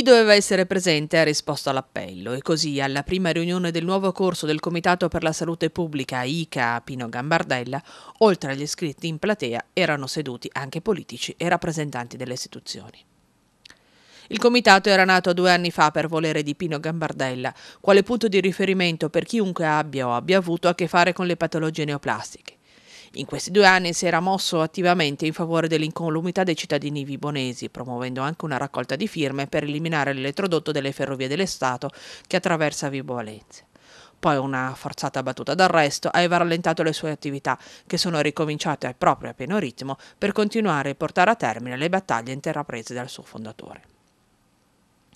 Chi doveva essere presente ha risposto all'appello e così alla prima riunione del nuovo corso del Comitato per la Salute Pubblica ICA a Pino Gambardella, oltre agli iscritti in platea erano seduti anche politici e rappresentanti delle istituzioni. Il comitato era nato due anni fa per volere di Pino Gambardella, quale punto di riferimento per chiunque abbia o abbia avuto a che fare con le patologie neoplastiche. In questi due anni si era mosso attivamente in favore dell'incolumità dei cittadini vibonesi, promuovendo anche una raccolta di firme per eliminare l'elettrodotto delle ferrovie dell'Estato che attraversa Vibo Valenze. Poi una forzata battuta d'arresto aveva rallentato le sue attività, che sono ricominciate al proprio pieno ritmo per continuare e portare a termine le battaglie intraprese dal suo fondatore.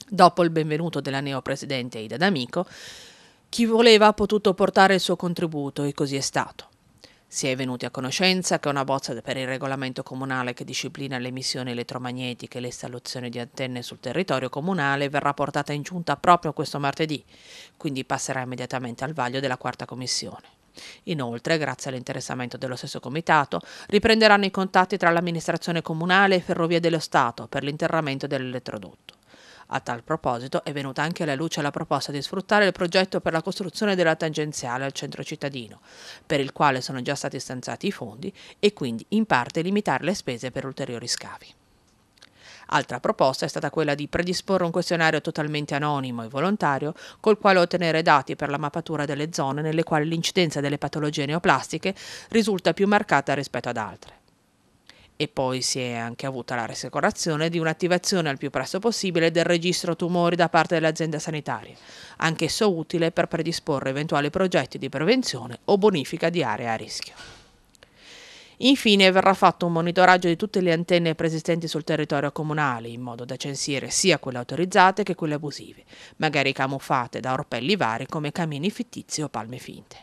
Dopo il benvenuto della neopresidente Ida D'Amico, chi voleva ha potuto portare il suo contributo e così è stato. Si è venuti a conoscenza che una bozza per il regolamento comunale che disciplina le emissioni elettromagnetiche e l'installazione di antenne sul territorio comunale verrà portata in giunta proprio questo martedì, quindi passerà immediatamente al vaglio della quarta commissione. Inoltre, grazie all'interessamento dello stesso comitato, riprenderanno i contatti tra l'amministrazione comunale e Ferrovie dello Stato per l'interramento dell'elettrodotto. A tal proposito è venuta anche alla luce la proposta di sfruttare il progetto per la costruzione della tangenziale al centro cittadino, per il quale sono già stati stanziati i fondi e quindi in parte limitare le spese per ulteriori scavi. Altra proposta è stata quella di predisporre un questionario totalmente anonimo e volontario col quale ottenere dati per la mappatura delle zone nelle quali l'incidenza delle patologie neoplastiche risulta più marcata rispetto ad altre e poi si è anche avuta la rassicurazione di un'attivazione al più presto possibile del registro tumori da parte dell'azienda sanitaria, anch'esso utile per predisporre eventuali progetti di prevenzione o bonifica di aree a rischio. Infine verrà fatto un monitoraggio di tutte le antenne preesistenti sul territorio comunale, in modo da censire sia quelle autorizzate che quelle abusive, magari camuffate da orpelli vari come camini fittizi o palme finte.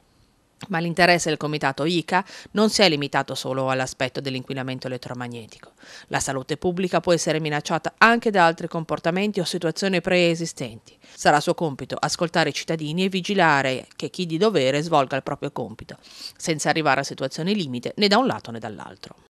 Ma l'interesse del comitato ICA non si è limitato solo all'aspetto dell'inquinamento elettromagnetico. La salute pubblica può essere minacciata anche da altri comportamenti o situazioni preesistenti. Sarà suo compito ascoltare i cittadini e vigilare che chi di dovere svolga il proprio compito, senza arrivare a situazioni limite né da un lato né dall'altro.